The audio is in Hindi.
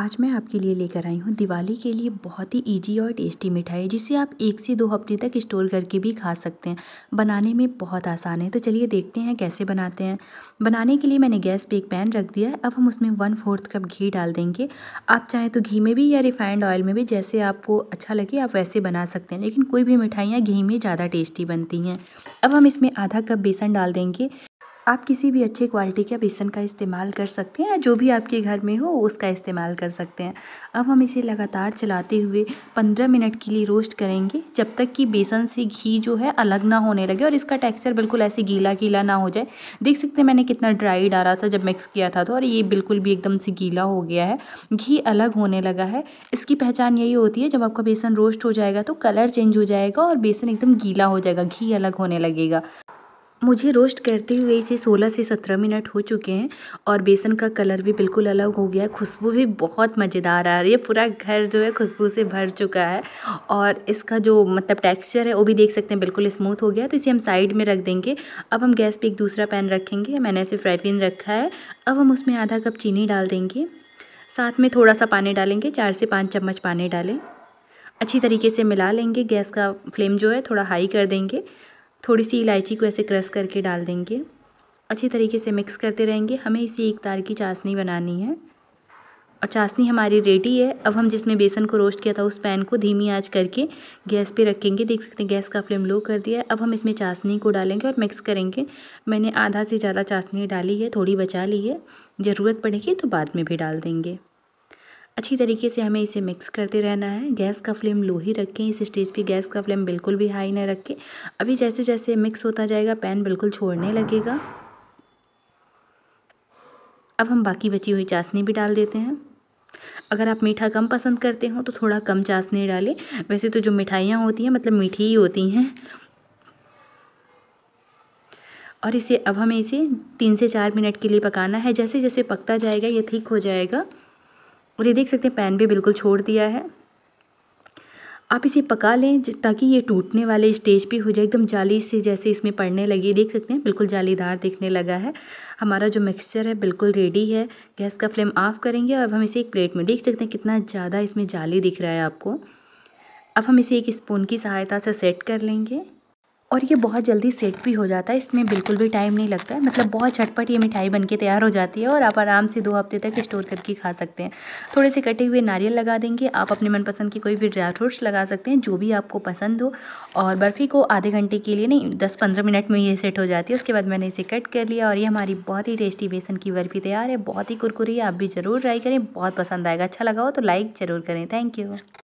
आज मैं आपके लिए लेकर आई हूँ दिवाली के लिए बहुत ही इजी और टेस्टी मिठाई जिसे आप एक से दो हफ्ते तक स्टोर करके भी खा सकते हैं बनाने में बहुत आसान है तो चलिए देखते हैं कैसे बनाते हैं बनाने के लिए मैंने गैस पे एक पैन रख दिया है अब हम उसमें वन फोर्थ कप घी डाल देंगे आप चाहें तो घी में भी या रिफाइंड ऑयल में भी जैसे आपको अच्छा लगे आप वैसे बना सकते हैं लेकिन कोई भी मिठाइयाँ घी में ज़्यादा टेस्टी बनती हैं अब हम इसमें आधा कप बेसन डाल देंगे आप किसी भी अच्छे क्वालिटी के बेसन का इस्तेमाल कर सकते हैं जो भी आपके घर में हो उसका इस्तेमाल कर सकते हैं अब हम इसे लगातार चलाते हुए पंद्रह मिनट के लिए रोस्ट करेंगे जब तक कि बेसन से घी जो है अलग ना होने लगे और इसका टेक्सचर बिल्कुल ऐसे गीला गीला ना हो जाए देख सकते हैं मैंने कितना ड्राई डाला था जब मिक्स किया था तो और ये बिल्कुल भी एकदम से गीला हो गया है घी अलग होने लगा है इसकी पहचान यही होती है जब आपका बेसन रोस्ट हो जाएगा तो कलर चेंज हो जाएगा और बेसन एकदम गीला हो जाएगा घी अलग होने लगेगा मुझे रोस्ट करते हुए इसे 16 से 17 मिनट हो चुके हैं और बेसन का कलर भी बिल्कुल अलग हो गया है खुशबू भी बहुत मज़ेदार आ रही है पूरा घर जो है खुशबू से भर चुका है और इसका जो मतलब टेक्सचर है वो भी देख सकते हैं बिल्कुल स्मूथ हो गया तो इसे हम साइड में रख देंगे अब हम गैस पर एक दूसरा पैन रखेंगे मैंने ऐसे फ्राई पैन रखा है अब हम उसमें आधा कप चीनी डाल देंगे साथ में थोड़ा सा पानी डालेंगे चार से पाँच चम्मच पानी डालें अच्छी तरीके से मिला लेंगे गैस का फ्लेम जो है थोड़ा हाई कर देंगे थोड़ी सी इलायची को ऐसे क्रश करके डाल देंगे अच्छी तरीके से मिक्स करते रहेंगे हमें इसी एक तार की चाशनी बनानी है और चाशनी हमारी रेडी है अब हम जिसमें बेसन को रोस्ट किया था उस पैन को धीमी आंच करके गैस पे रखेंगे देख सकते हैं गैस का फ्लेम लो कर दिया है अब हम इसमें चाशनी को डालेंगे और मिक्स करेंगे मैंने आधा से ज़्यादा चाशनी डाली है थोड़ी बचा ली है ज़रूरत पड़ेगी तो बाद में भी डाल देंगे अच्छी तरीके से हमें इसे मिक्स करते रहना है गैस का फ्लेम लो ही रखें इस स्टेज पे गैस का फ्लेम बिल्कुल भी हाई ना रखें अभी जैसे जैसे मिक्स होता जाएगा पैन बिल्कुल छोड़ने लगेगा अब हम बाकी बची हुई चाशनी भी डाल देते हैं अगर आप मीठा कम पसंद करते हो तो थोड़ा कम चाशनी डालें वैसे तो जो मिठाइयाँ होती हैं मतलब मीठी ही होती हैं और इसे अब हमें इसे तीन से चार मिनट के लिए पकाना है जैसे जैसे पकता जाएगा ये ठीक हो जाएगा और ये देख सकते हैं पैन भी बिल्कुल छोड़ दिया है आप इसे पका लें ताकि ये टूटने वाले स्टेज पे हो जाए एकदम जाली से जैसे इसमें पड़ने लगी देख सकते हैं बिल्कुल जालीदार दिखने लगा है हमारा जो मिक्सचर है बिल्कुल रेडी है गैस का फ्लेम ऑफ करेंगे और अब हम इसे एक प्लेट में देख सकते हैं कितना ज़्यादा इसमें जाली दिख रहा है आपको अब हम इसे एक स्पून की सहायता से सेट कर लेंगे और ये बहुत जल्दी सेट भी हो जाता है इसमें बिल्कुल भी टाइम नहीं लगता है मतलब बहुत झटपट ये मिठाई बन के तैयार हो जाती है और आप आराम से दो हफ्ते तक स्टोर करके खा सकते हैं थोड़े से कटे हुए नारियल लगा देंगे आप अपने मनपसंद की कोई भी ड्राई फ्रूट्स लगा सकते हैं जो भी आपको पसंद हो और बर्फ़ी को आधे घंटे के लिए नहीं दस पंद्रह मिनट में ये सेट हो जाती है उसके बाद मैंने इसे कट कर लिया और ये हमारी बहुत ही टेस्टी बेसन की बर्फ़ी तैयार है बहुत ही कुरकुरी आप भी ज़रूर ट्राई करें बहुत पसंद आएगा अच्छा लगा हो तो लाइक ज़रूर करें थैंक यू